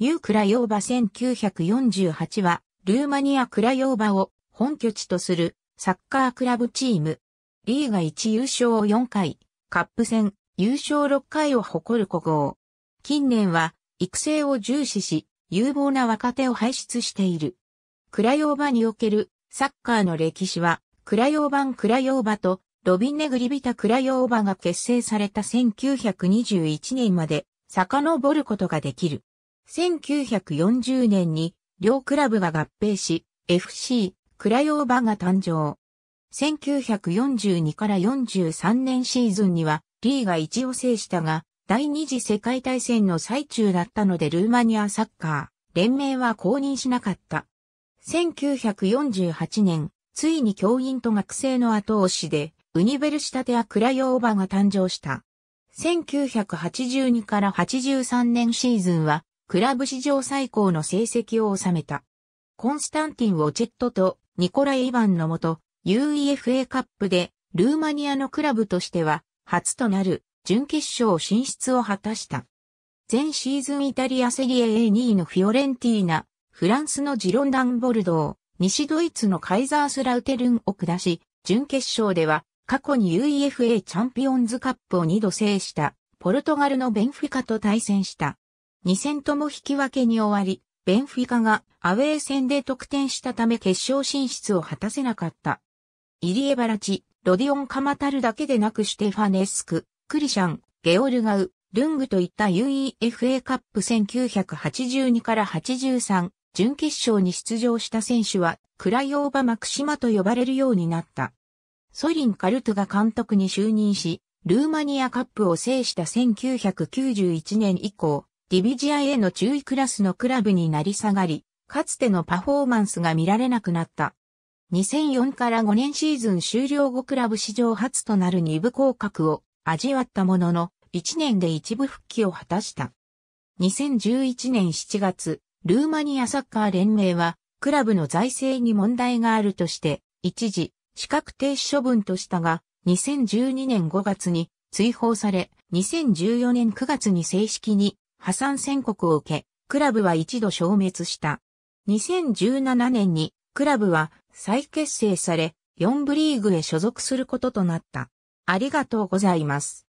ユークラヨーバ1948は、ルーマニアクラヨーバを本拠地とするサッカークラブチーム。リーガ1優勝を4回、カップ戦優勝6回を誇る古豪。近年は育成を重視し、有望な若手を輩出している。クラヨーバにおけるサッカーの歴史は、クラヨーバンクラヨーバとロビンネグリビタクラヨーバが結成された1921年まで遡ることができる。1940年に両クラブが合併し、FC クラヨーバが誕生。1942から43年シーズンにはリーが一を制したが、第二次世界大戦の最中だったのでルーマニアサッカー、連盟は公認しなかった。1948年、ついに教員と学生の後押しで、ウニベルシタテアクラヨーバが誕生した。1982から83年シーズンは、クラブ史上最高の成績を収めた。コンスタンティン・ウォチェットとニコライ・イヴァンのもと UEFA カップでルーマニアのクラブとしては初となる準決勝進出を果たした。前シーズンイタリアセリエ A2 位のフィオレンティーナ、フランスのジロンダン・ボルドー、西ドイツのカイザースラウテルンを下し、準決勝では過去に UEFA チャンピオンズカップを2度制したポルトガルのベンフィカと対戦した。2戦とも引き分けに終わり、ベンフィカがアウェー戦で得点したため決勝進出を果たせなかった。イリエバラチ、ロディオン・カマタルだけでなくシュテファネスク、クリシャン、ゲオルガウ、ルングといった UEFA カップ1982から83、準決勝に出場した選手は、クライオーバ・マクシマと呼ばれるようになった。ソリン・カルトが監督に就任し、ルーマニアカップを制した1991年以降、ディビジアへの注意クラスのクラブになり下がり、かつてのパフォーマンスが見られなくなった。2004から5年シーズン終了後クラブ史上初となる2部降格を味わったものの、1年で一部復帰を果たした。2011年7月、ルーマニアサッカー連盟は、クラブの財政に問題があるとして、一時、資格停止処分としたが、2012年5月に追放され、2014年9月に正式に破産宣告を受け、クラブは一度消滅した。2017年にクラブは再結成され、4部リーグへ所属することとなった。ありがとうございます。